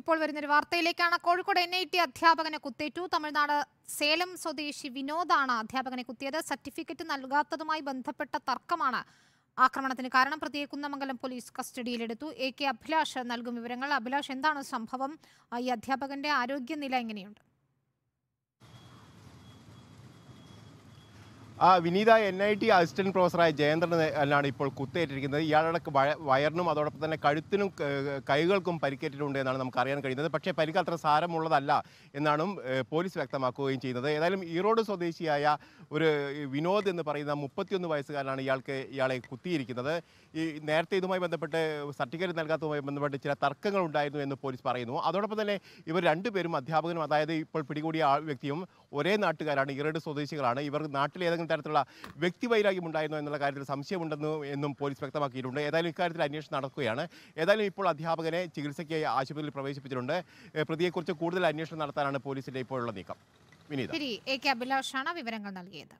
ഇപ്പോൾ വരുന്നൊരു വാർത്തയിലേക്കാണ് കോഴിക്കോട് എൻ ഐ ടി അധ്യാപകനെ കുത്തേറ്റു തമിഴ്നാട് സേലം സ്വദേശി വിനോദാണ് അധ്യാപകനെ കുത്തിയത് സർട്ടിഫിക്കറ്റ് നൽകാത്തതുമായി ബന്ധപ്പെട്ട തർക്കമാണ് ആക്രമണത്തിന് കാരണം പ്രതിയെ കുന്നമംഗലം പോലീസ് കസ്റ്റഡിയിലെടുത്തു എ കെ അഭിലാഷ് നൽകും വിവരങ്ങൾ അഭിലാഷ് എന്താണ് സംഭവം ഈ അധ്യാപകന്റെ ആരോഗ്യനില എങ്ങനെയുണ്ട് ആ Vineetha N I T assistant പ്രൊഫസറായ ജയന്ദ്രനാണ് ഇപ്പോൾ കുത്തേറ്റിരിക്കുന്നത് ഇയാളുടെ വയറിനും അതോടൊപ്പം തന്നെ കഴുത്തിനും കൈകൾക്കും പരിക്കേറ്റിട്ടുണ്ട് എന്നാണ് നമുക്ക് അറിയാൻ കഴിയുന്നത് പക്ഷേ പരിക്ക് അത്ര സാരമുള്ളതല്ല എന്നാണ് പോലീസ് വ്യക്തമാക്കുകയും ചെയ്യുന്നത് ഏതായാലും ഈറോഡ് സ്വദേശിയായ ഒരു വിനോദ് എന്ന് പറയുന്ന മുപ്പത്തിയൊന്ന് വയസ്സുകാരനാണ് ഇയാൾക്ക് ഇയാളെ കുത്തിയിരിക്കുന്നത് ഈ നേരത്തെ ഇതുമായി ബന്ധപ്പെട്ട് സർട്ടിഫിക്കറ്റ് നൽകാത്തതുമായി ബന്ധപ്പെട്ട് ചില തർക്കങ്ങൾ ഉണ്ടായിരുന്നു എന്ന് പോലീസ് പറയുന്നു അതോടൊപ്പം തന്നെ ഇവർ രണ്ടുപേരും അധ്യാപകനും അതായത് ഇപ്പോൾ പിടികൂടിയ വ്യക്തിയും ഒരേ നാട്ടുകാരാണ് ഈറേഡ് സ്വദേശികളാണ് ഇവർ നാട്ടിൽ ഏതെങ്കിലും തരത്തിലുള്ള വ്യക്തിവൈരാഗ്യം ഉണ്ടായിരുന്നോ എന്നുള്ള കാര്യത്തിൽ സംശയമുണ്ടെന്ന് എന്നും പോലീസ് വ്യക്തമാക്കിയിട്ടുണ്ട് ഏതായാലും ഇക്കാര്യത്തിൽ അന്വേഷണം നടക്കുകയാണ് ഏതായാലും ഇപ്പോൾ അധ്യാപകനെ ചികിത്സയ്ക്കായി ആശുപത്രിയിൽ പ്രവേശിപ്പിച്ചിട്ടുണ്ട് പ്രതിയെക്കുറിച്ച് കൂടുതൽ അന്വേഷണം നടത്താനാണ് പോലീസിന്റെ ഇപ്പോഴുള്ള നീക്കം വിനീത് ശരി എ കെ അഭിലാഷാണ് വിവരങ്ങൾ നൽകിയത്